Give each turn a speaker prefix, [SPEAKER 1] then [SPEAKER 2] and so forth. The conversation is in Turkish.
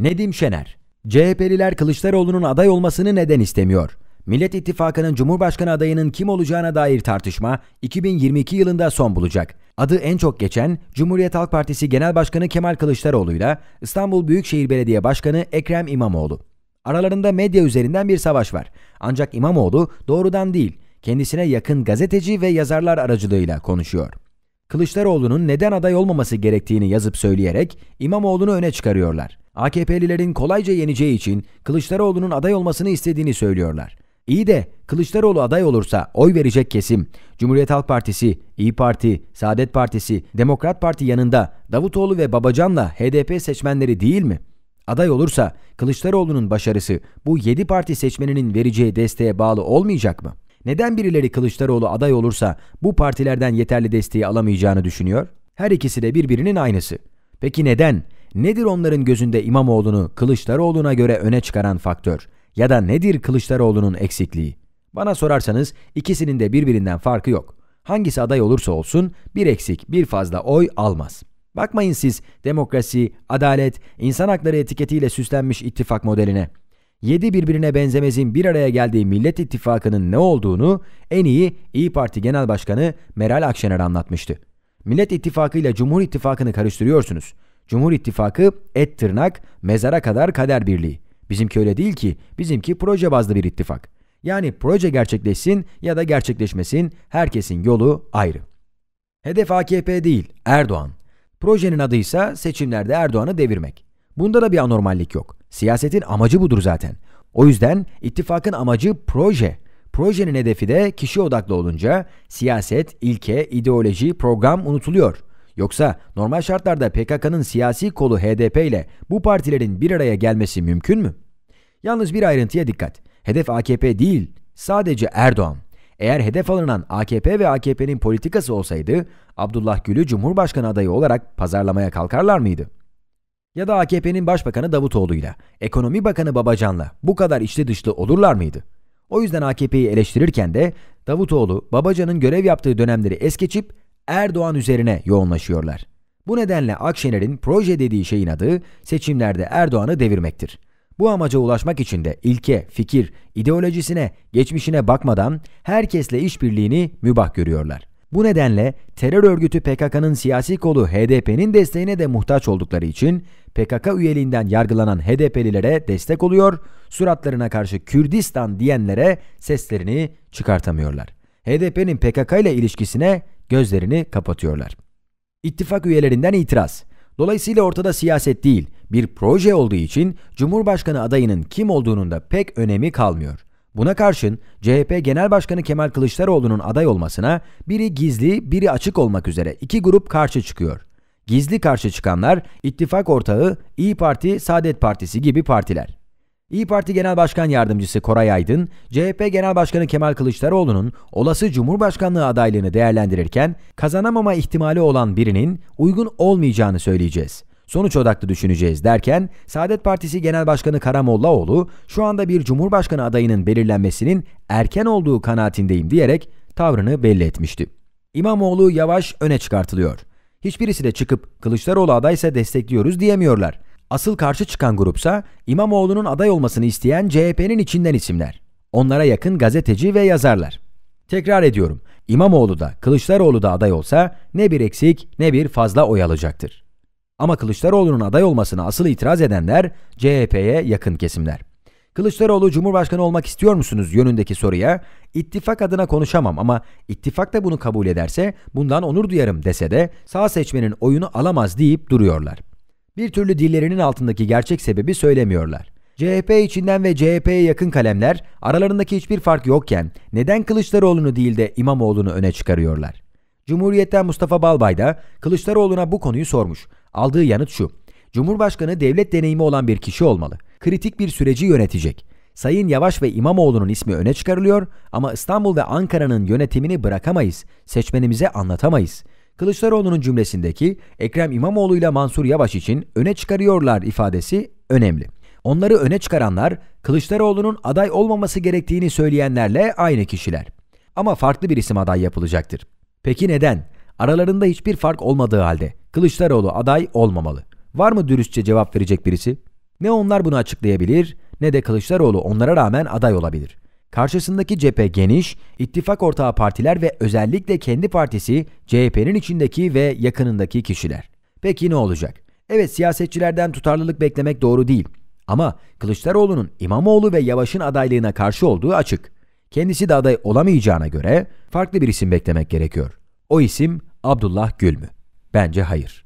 [SPEAKER 1] Nedim Şener CHP'liler Kılıçdaroğlu'nun aday olmasını neden istemiyor? Millet İttifakı'nın Cumhurbaşkanı adayının kim olacağına dair tartışma 2022 yılında son bulacak. Adı en çok geçen Cumhuriyet Halk Partisi Genel Başkanı Kemal Kılıçdaroğlu ile İstanbul Büyükşehir Belediye Başkanı Ekrem İmamoğlu. Aralarında medya üzerinden bir savaş var. Ancak İmamoğlu doğrudan değil, kendisine yakın gazeteci ve yazarlar aracılığıyla konuşuyor. Kılıçdaroğlu'nun neden aday olmaması gerektiğini yazıp söyleyerek İmamoğlu'nu öne çıkarıyorlar. AKP'lilerin kolayca yeneceği için Kılıçdaroğlu'nun aday olmasını istediğini söylüyorlar. İyi de Kılıçdaroğlu aday olursa oy verecek kesim Cumhuriyet Halk Partisi, İyi Parti, Saadet Partisi, Demokrat Parti yanında Davutoğlu ve Babacan'la HDP seçmenleri değil mi? Aday olursa Kılıçdaroğlu'nun başarısı bu 7 parti seçmeninin vereceği desteğe bağlı olmayacak mı? Neden birileri Kılıçdaroğlu aday olursa bu partilerden yeterli desteği alamayacağını düşünüyor? Her ikisi de birbirinin aynısı. Peki neden? Nedir onların gözünde İmamoğlu'nu Kılıçdaroğlu'na göre öne çıkaran faktör? Ya da nedir Kılıçdaroğlu'nun eksikliği? Bana sorarsanız ikisinin de birbirinden farkı yok. Hangisi aday olursa olsun bir eksik bir fazla oy almaz. Bakmayın siz demokrasi, adalet, insan hakları etiketiyle süslenmiş ittifak modeline. 7 birbirine benzemezin bir araya geldiği Millet İttifakı'nın ne olduğunu en iyi İyi Parti Genel Başkanı Meral Akşener anlatmıştı. Millet İttifakı ile Cumhur İttifakı'nı karıştırıyorsunuz. Cumhur İttifakı et tırnak mezara kadar kader birliği. Bizimki öyle değil ki bizimki proje bazlı bir ittifak. Yani proje gerçekleşsin ya da gerçekleşmesin herkesin yolu ayrı. Hedef AKP değil Erdoğan. Projenin adıysa seçimlerde Erdoğan'ı devirmek. Bunda da bir anormallik yok. Siyasetin amacı budur zaten. O yüzden ittifakın amacı proje. Projenin hedefi de kişi odaklı olunca siyaset, ilke, ideoloji, program unutuluyor. Yoksa normal şartlarda PKK'nın siyasi kolu HDP ile bu partilerin bir araya gelmesi mümkün mü? Yalnız bir ayrıntıya dikkat. Hedef AKP değil, sadece Erdoğan. Eğer hedef alınan AKP ve AKP'nin politikası olsaydı, Abdullah Gül'ü Cumhurbaşkanı adayı olarak pazarlamaya kalkarlar mıydı? Ya da AKP'nin Başbakanı Davutoğlu'yla, Ekonomi Bakanı Babacan'la bu kadar içli dışlı olurlar mıydı? O yüzden AKP'yi eleştirirken de Davutoğlu, Babacan'ın görev yaptığı dönemleri es geçip Erdoğan üzerine yoğunlaşıyorlar. Bu nedenle Akşener'in proje dediği şeyin adı seçimlerde Erdoğan'ı devirmektir. Bu amaca ulaşmak için de ilke, fikir, ideolojisine, geçmişine bakmadan herkesle işbirliğini mübah görüyorlar. Bu nedenle terör örgütü PKK'nın siyasi kolu HDP'nin desteğine de muhtaç oldukları için PKK üyeliğinden yargılanan HDP'lilere destek oluyor, suratlarına karşı Kürdistan diyenlere seslerini çıkartamıyorlar. HDP'nin PKK ile ilişkisine gözlerini kapatıyorlar. İttifak üyelerinden itiraz. Dolayısıyla ortada siyaset değil, bir proje olduğu için Cumhurbaşkanı adayının kim olduğunun da pek önemi kalmıyor. Buna karşın CHP Genel Başkanı Kemal Kılıçdaroğlu'nun aday olmasına biri gizli, biri açık olmak üzere iki grup karşı çıkıyor. Gizli karşı çıkanlar ittifak ortağı İyi Parti, Saadet Partisi gibi partiler. İyi Parti Genel Başkan Yardımcısı Koray Aydın, CHP Genel Başkanı Kemal Kılıçdaroğlu'nun olası Cumhurbaşkanlığı adaylığını değerlendirirken kazanamama ihtimali olan birinin uygun olmayacağını söyleyeceğiz sonuç odaklı düşüneceğiz derken Saadet Partisi Genel Başkanı Karamollaoğlu şu anda bir Cumhurbaşkanı adayının belirlenmesinin erken olduğu kanaatindeyim diyerek tavrını belli etmişti. İmamoğlu yavaş öne çıkartılıyor. Hiçbirisi de çıkıp Kılıçdaroğlu adaysa destekliyoruz diyemiyorlar. Asıl karşı çıkan grupsa İmamoğlu'nun aday olmasını isteyen CHP'nin içinden isimler. Onlara yakın gazeteci ve yazarlar. Tekrar ediyorum. İmamoğlu da Kılıçdaroğlu da aday olsa ne bir eksik ne bir fazla oy alacaktır. Ama Kılıçdaroğlu'nun aday olmasına asıl itiraz edenler CHP'ye yakın kesimler. Kılıçdaroğlu Cumhurbaşkanı olmak istiyor musunuz yönündeki soruya ittifak adına konuşamam ama ittifak da bunu kabul ederse bundan onur duyarım dese de sağ seçmenin oyunu alamaz deyip duruyorlar. Bir türlü dillerinin altındaki gerçek sebebi söylemiyorlar. CHP içinden ve CHP'ye yakın kalemler aralarındaki hiçbir fark yokken neden Kılıçdaroğlu'nu değil de İmamoğlu'nu öne çıkarıyorlar? Cumhuriyet'ten Mustafa Balbay da Kılıçdaroğlu'na bu konuyu sormuş. Aldığı yanıt şu. Cumhurbaşkanı devlet deneyimi olan bir kişi olmalı. Kritik bir süreci yönetecek. Sayın Yavaş ve İmamoğlu'nun ismi öne çıkarılıyor ama İstanbul ve Ankara'nın yönetimini bırakamayız. Seçmenimize anlatamayız. Kılıçdaroğlu'nun cümlesindeki Ekrem İmamoğlu ile Mansur Yavaş için öne çıkarıyorlar ifadesi önemli. Onları öne çıkaranlar Kılıçdaroğlu'nun aday olmaması gerektiğini söyleyenlerle aynı kişiler. Ama farklı bir isim aday yapılacaktır. Peki neden? Aralarında hiçbir fark olmadığı halde Kılıçdaroğlu aday olmamalı. Var mı dürüstçe cevap verecek birisi? Ne onlar bunu açıklayabilir ne de Kılıçdaroğlu onlara rağmen aday olabilir. Karşısındaki cephe geniş, ittifak ortağı partiler ve özellikle kendi partisi CHP'nin içindeki ve yakınındaki kişiler. Peki ne olacak? Evet siyasetçilerden tutarlılık beklemek doğru değil. Ama Kılıçdaroğlu'nun İmamoğlu ve Yavaş'ın adaylığına karşı olduğu açık. Kendisi de aday olamayacağına göre farklı bir isim beklemek gerekiyor. O isim Abdullah Gül mü? Bence hayır.